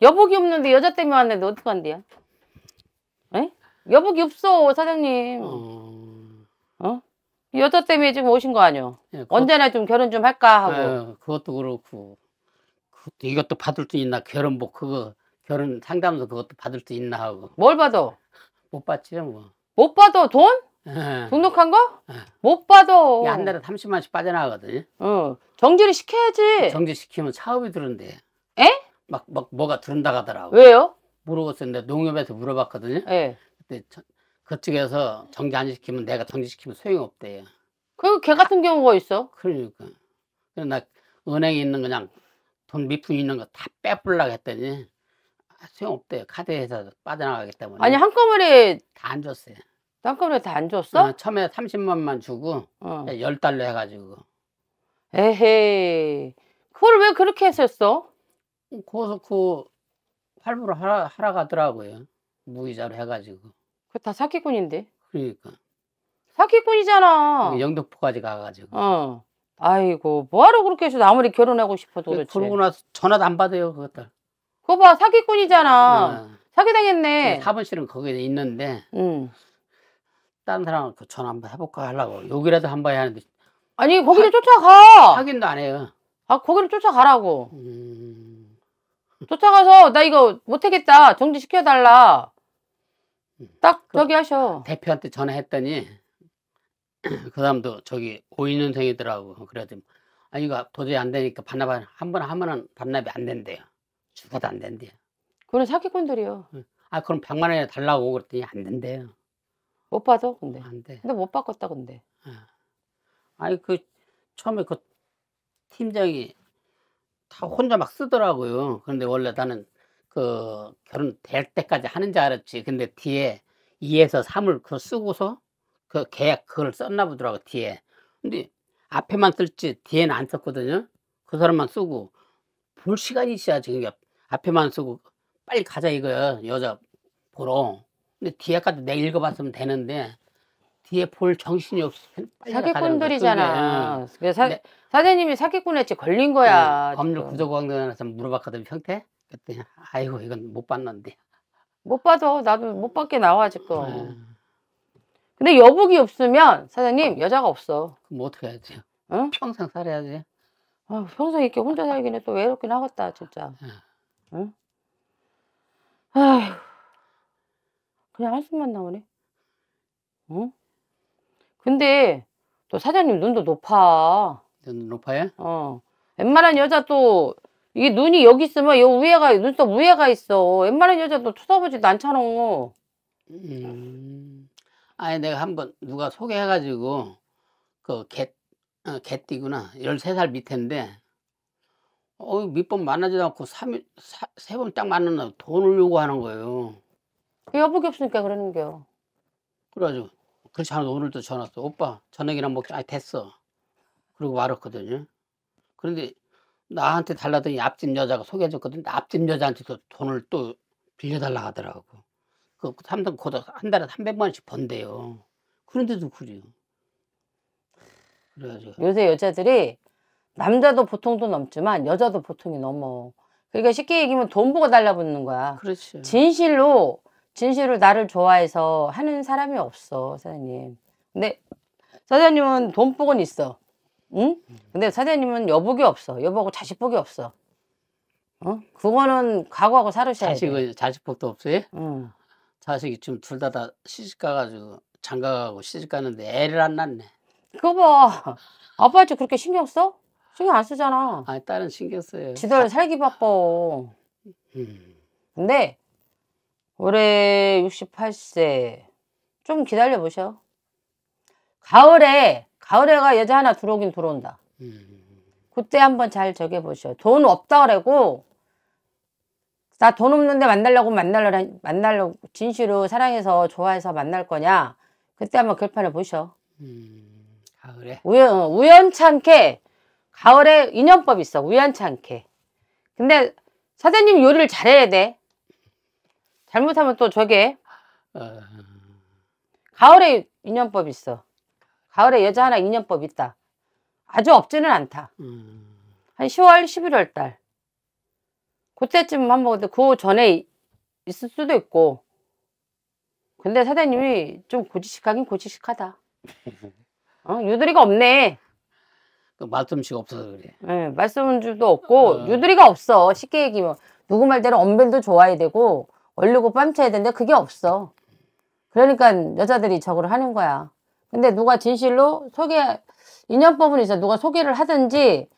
여복이 없는데 여자 때문에 왔는데 어떡한데요 에? 여복이 없어 사장님. 음... 어? 여자 때문에 지금 오신 거 아니요? 예, 그것... 언제나 좀 결혼 좀 할까 하고. 예, 그것도 그렇고 그, 이것도 받을 수 있나 결혼복 뭐 그거 결혼 상담소 그것도 받을 수 있나 하고. 뭘 받아? 못 받지요 뭐. 못 받아 돈? 예. 등록한 거? 예. 못 받아. 한 달에 30만 씩빠져나가거든 어. 정지를 시켜야지. 정지 시키면 사업이 들은데. 에? 막, 막 뭐가 들은다 하더라고 왜요? 물어봤었는데 농협에서 물어봤거든요. 예. 그때 저- 그쪽에서 정지 안 시키면 내가 정지시키면 소용없대요. 그 개 같은 경우가 있어. 그러니까. 그래서 나 은행에 있는 그냥 돈 미품 있는 거 다 빼불라고 했더니 아, 소용없대요. 카드 회사 빠져나가기 때문에. 아니 한꺼번에 다 안 줬어요. 한꺼번에 다 안 줬어? 어, 처음에 30만만 주고 어. 10달러 해가지고 에헤이. 그걸 왜 그렇게 했었어? 고소쿠 할부를 그 하라, 하라 가더라고요. 무이자로 해가지고. 그 다 사기꾼인데. 그러니까. 사기꾼이잖아. 그 영덕포까지 가가지고. 어. 아이고 뭐하러 그렇게 해서 아무리 결혼하고 싶어도 그, 렇지 그러고 나서 전화도 안 받아요 그것들. 그거 봐 사기꾼이잖아. 어. 네. 사기당했네. 그 사무실은 거기에 있는데. 음. 다 사람한테 전화 한번 해볼까 하려고 여기라도 한 번 해야 하는데 아니 거기를 쫓아가 사인도안 해요 아 거기를 쫓아가라고 음. 쫓아가서 나 이거 못하겠다 정지시켜달라 딱 그 저기 하셔 대표한테 전화했더니 그 사람도 저기 오인년생이더라고 그래가지고 아 이거 도저히 안 되니까 반납 한번 하면은 반납이 안 된대요 죽어도 안 된대요 그건 사기꾼들이요 아 그럼 백만 원이나 달라고 그랬더니 안 된대요 못 받아 근데 안돼 근데 못 바꿨다 근데 아. 아니 그 처음에 그 팀장이 다 혼자 막 쓰더라고요. 그런데 원래 나는 그 결혼 될 때까지 하는 줄 알았지. 근데 뒤에 2에서 3을 그 쓰고서 그 계약 그걸 썼나 보더라고 뒤에. 근데 앞에만 쓸지 뒤에는 안 썼거든요. 그 사람만 쓰고 볼 시간이 있어야지 그게 앞에만 쓰고 빨리 가자 이거야 여자 보러. 근데 뒤에까지 내가 읽어봤으면 되는데 뒤에 볼 정신이 없어. 사기꾼들이잖아. 그래서 그 사, 네. 사장님이 사기꾼했지 걸린 거야. 네, 법률 구조공단에서 물어봤거든 평태. 그때 아이고 이건 못 봤는데. 못 봐도 나도 못 받게 나와 지금. 음. 근데 여복이 없으면 사장님 여자가 없어. 그럼 뭐 어떻게 해야지? 응? 평생 살아야지. 아, 평생 이렇게 혼자 살기는 또외롭게나갔다 진짜. 응? 아휴, 그냥 한숨만 나오네. 응? 근데 또 사장님 눈도 높아. 눈 높아요? 어. 웬만한 여자 또이 눈이 여기 있으면 요 위에가 눈썹 위에가 있어. 웬만한 여자도 쳐다보지도 않잖아. 음. 아니 내가 한번 누가 소개해가지고 그개 어, 개띠구나. 13살 밑인데 어, 밑번 만나지도 않고 3일, 세번 딱 만났나 돈을 요구하는 거예요. 여복이 없으니까 그러는 게 그래가지고 그렇지 않아도 오늘도 전화 왔어. 오빠, 저녁이랑 먹자. 아이, 됐어. 그리고 말았거든요. 그런데 나한테 달라더니 앞집 여자가 소개해줬거든. 앞집 여자한테도 돈을 또 빌려달라 하더라고. 그삼등 고도 한 달에 300만 원씩 번대요. 그런데도 그래요. 그래가지고. 요새 여자들이 남자도 보통도 넘지만 여자도 보통이 넘어. 그러니까 쉽게 얘기하면 돈 보고 달라붙는 거야. 그렇지. 진실로 진실로 나를 좋아해서 하는 사람이 없어 사장님. 근데 사장님은 돈복은 있어. 응? 근데 사장님은 여복이 없어. 여복고 자식복이 없어. 어? 그거는 각오하고 살으셔야 자식은, 자식복도 없어요? 응. 자식이 지금 둘다 다 시집 가가지고 장가 가고 시집 가는데 애를 안 낳네. 그거 봐. 아빠한테 그렇게 신경 써? 신경 안 쓰잖아. 아니 딸은 신경 써요. 지들 살기 바빠. 음. 근데 올해 68세. 좀 기다려 보셔. 가을에 가을에가 여자 하나 들어오긴 들어온다. 그때 한번 잘 적해 보셔. 돈 없다 그래고 나 돈 없는데 만나려고 만나려 만나려고 진실로 사랑해서 좋아해서 만날 거냐? 그때 한번 결판을 보셔. 음, 가을에 우연 어, 우연찮게 가을에 인연법 있어. 우연찮게. 근데 사장님 요리를 잘해야 돼. 잘못하면 또 저게 어... 가을에 인연법 있어. 가을에 여자 하나 인연법 있다. 아주 없지는 않다. 음... 한 10월, 11월 달. 그때쯤 한번 근데 그 전에 있을 수도 있고. 근데 사장님이 좀 고지식하긴 고지식하다. 어? 유두리가 없네. 그 말솜씨가 없어서 그래. 네, 예, 말솜도 없고 어... 유두리가 없어. 쉽게 얘기하면 누구 말대로 엄벨도 좋아야 되고 얼르고 뺨쳐야 되는데 그게 없어. 그러니까 여자들이 저걸 하는 거야. 근데 누가 진실로 소개 인연법은 있어. 누가 소개를 하든지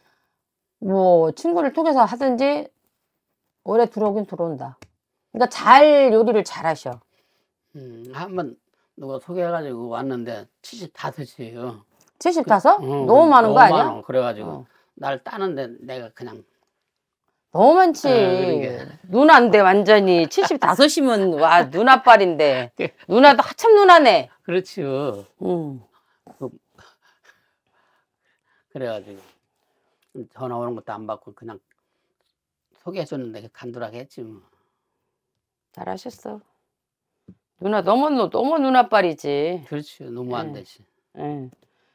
뭐 친구를 통해서 하든지 오래 들어오긴 들어온다. 그러니까 잘 요리를 잘 하셔. 음, 한번 누가 소개해가지고 왔는데 75이에요. 75? 그, 응, 어, 너무 많은 너무 거 아니야? 많아. 그래가지고 어. 날 따는데 내가 그냥 너무 많지. 아, 누나인 그러니까. 완전히 75이면 와 누나빨인데 누나도 하참 누나네. 그렇죠. 음. 그래가지고 전화 오는 것도 안 받고 그냥 소개해줬는데 간절하게 했지 뭐. 잘하셨어. 누나 너무 너무 누나빨이지. 그렇죠. 너무 안 되지. 응.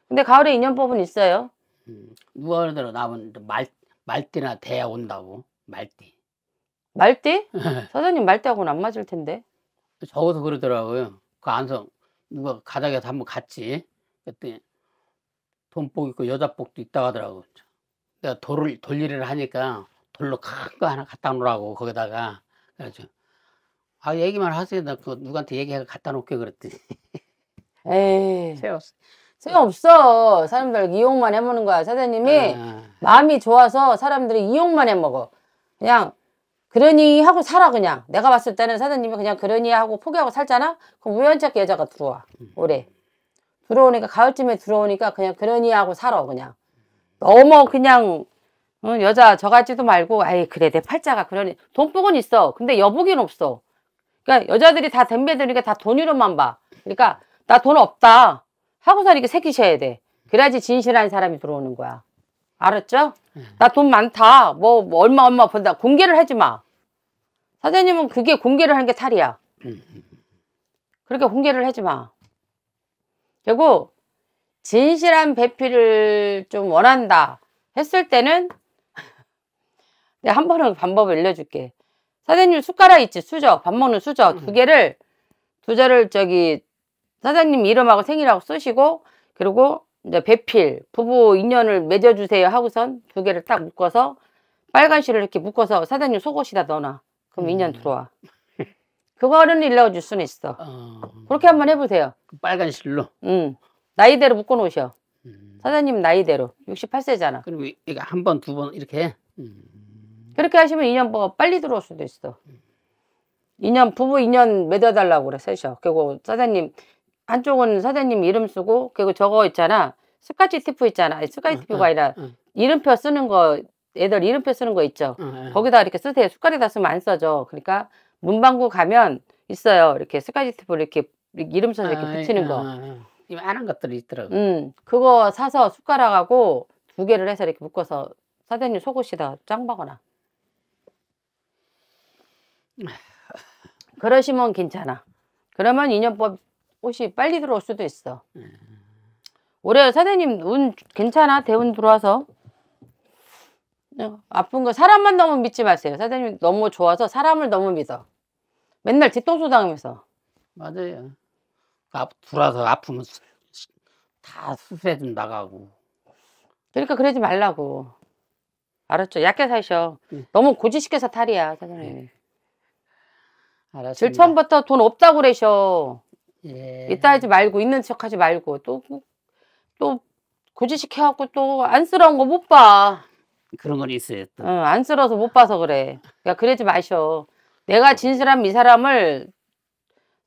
근데 가을에 인연법은 있어요. 음, 누가 그러더라 나면 말 말띠나 대야 온다고 말띠. 말띠? 사장님 말띠하고는 안 맞을 텐데. 적어서 그러더라고요. 그 안성 누가 가닥에서 한번 갔지. 그때 돈복 있고 여자복도 있다고 하더라고. 내가 돌을 돌리를 하니까 돌로 큰 거 하나 갖다 놓으라고 거기다가 그래서 아 얘기만 하세요. 나 그 누구한테 얘기해서 갖다 놓게 그랬더니. 에이. 세웠어. 소없어 사람들 이용만 해보는 거야. 사장님이 아... 마음이 좋아서 사람들이 이용만 해 먹어. 그냥 그러니 하고 살아 그냥. 내가 봤을 때는 사장님이 그냥 그러니 하고 포기하고 살잖아. 그럼 우연찮게 여자가 들어와 올해. 들어오니까 가을쯤에 들어오니까 그냥 그러니 하고 살아 그냥. 너무 그냥 응, 여자 저같지도 말고 아이 그래 내 팔자가 그러니 돈복은 있어. 근데 여복이는 없어. 그러니까 여자들이 다 덤벼드니까 다 돈으로만 봐. 그러니까 나 돈 없다 하고 사니까 새끼셔야 돼. 그래야지 진실한 사람이 들어오는 거야. 알았죠? 음. 나돈 많다. 뭐, 뭐, 얼마 얼마 번다. 공개를 하지 마. 사장님은 그게 공개를 하는 게 탈이야. 음, 음. 그렇게 공개를 하지 마. 그리고 진실한 배필을 좀 원한다 했을 때는 내가 한 번은 방법을 알려줄게. 사장님 숟가락 있지 수저 밥 먹는 수저 두 음. 개를 두 자를 저기 사장님 이름하고 생일하고 쓰시고 그리고 이제 배필 부부 인연을 맺어주세요 하고선 두 개를 딱 묶어서 빨간 실을 이렇게 묶어서 사장님 속옷이다 넣어놔. 그럼 음. 인연 들어와. 그거는 일러줄 수는 있어. 어... 그렇게 한번 해보세요. 그 빨간 실로? 응. 음. 나이대로 묶어놓으셔. 음... 사장님 나이대로. 68세잖아. 그럼 이거 한 번, 두 번 이렇게? 음... 그렇게 하시면 인연 뭐 빨리 들어올 수도 있어. 음. 인연, 부부 인연 맺어달라고 그래, 셋이 그리고 사장님 한쪽은 사장님 이름 쓰고 그리고 저거 있잖아 스카치 티프 있잖아 스카치 응, 티프가 어, 어, 아니라 어. 이름표 쓰는 거 애들 이름표 쓰는 거 있죠 거기다 이렇게 쓰세요 숟가락에다 쓰면 안 써져 그러니까 문방구 가면 있어요 이렇게 스카치 티프 이렇게 이름 써서 이렇게 아, 붙이는 거이만 것들이 있더라고 음 그거 사서 숟가락하고 두 개를 해서 이렇게 묶어서 사장님 속옷이다 짱박거나 아. 그러시면 괜찮아 그러면 인연법 옷이 빨리 들어올 수도 있어. 음. 올해 사장님 운 괜찮아? 대운 들어와서. 어, 아픈 거 사람만 너무 믿지 마세요. 사장님 너무 좋아서 사람을 너무 믿어. 맨날 뒤통수 당하면서. 맞아요. 돌아서 그 아프면 다 수세 좀 나가고. 그러니까 그러지 말라고. 알았죠? 약해 사셔. 네. 너무 고지식해서 탈이야, 사장님. 네. 알았습 질천부터 돈 없다고 그러셔. 예. 이따 하지 말고 있는 척 하지 말고 또 또 고지식 해갖고 또 안쓰러운 거 못 봐. 그런 건 있어요. 또. 응, 안쓰러워서 못 봐서 그래. 그러 그러지 마셔. 내가 진실한 이 사람을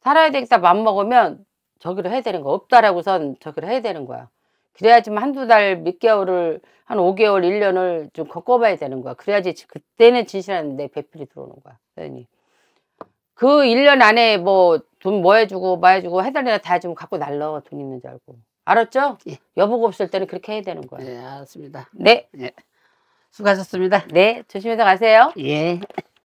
살아야 되겠다 맘먹으면 저기를 해야 되는 거 없다라고선 저기를 해야 되는 거야. 그래야지만 한두 달, 몇 개월을, 한 5개월, 1년을 좀 겪어봐야 되는 거야. 그래야지 그때는 진실한 내 배필이 들어오는 거야. 그러그 1년 안에 뭐 돈뭐 해주고 뭐 해주고 해달라다 다 해주면 갖고 날러 돈 있는 줄 알고 알았죠? 예. 여보고 없을 때는 그렇게 해야 되는 거예요 네 알았습니다 네 예. 수고하셨습니다 네 조심해서 가세요 예